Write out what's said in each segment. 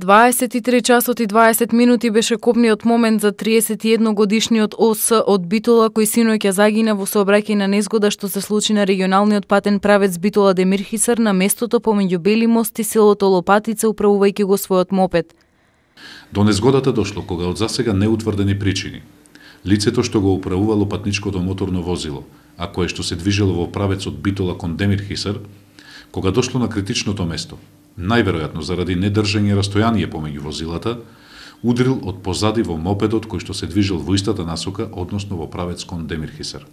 23 часот и 20 минути беше копниот момент за 31 годишниот ОС од Битола кој синоќа загина во на незгода што се случи на регионалниот патен правец Битола Демирхисар на местото помеѓу Бели мост и селото Лопатица управувајќи го својот мопед. До незгодата дошло кога од засега неутврдени причини. Лицето што го управувало патничкото моторно возило, а кое што се движело во правецот Битола кон Демирхисар, кога дошло на критичното место, најверојатно заради недржање растојание помеѓу возилата, удрил од позади во мопедот кој што се движел во истата насока, односно во правец кон Демирхисер.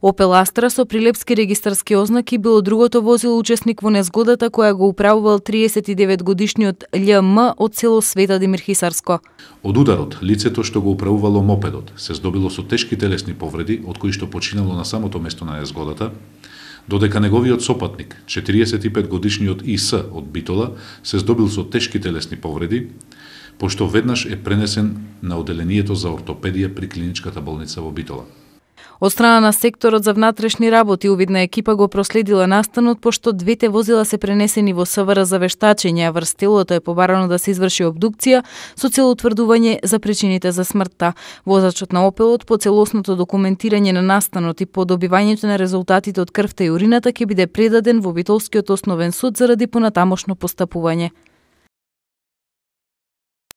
Опел Астра со прилепски регистарски ознаки било другото возило учесник во незгодата која го управувал 39 годишниот ЛМ од село Света Демирхисарско. Од ударот, лицето што го управувало мопедот се здобило со тешки телесни повреди, од кои што починало на самото место на незгодата, Додека неговиот сопатник, 45 годишниот ИС од Битола, се здобил со тешки телесни повреди, пошто веднаш е пренесен на оделението за ортопедија при клиничката болница во Битола. Од страна на секторот за внатрешни работи увидна екипа го проследила настанот пошто двете возила се пренесени во СВР за вештачење, а врз телото е побарано да се изврши обдукција со цел утврдување за причините за смртта. Возачот на Опелот по целосното документирање на настанот и по добивањето на резултатите од крвта и урината ќе биде предаден во Битолскиот основен суд заради понатамошно постапување.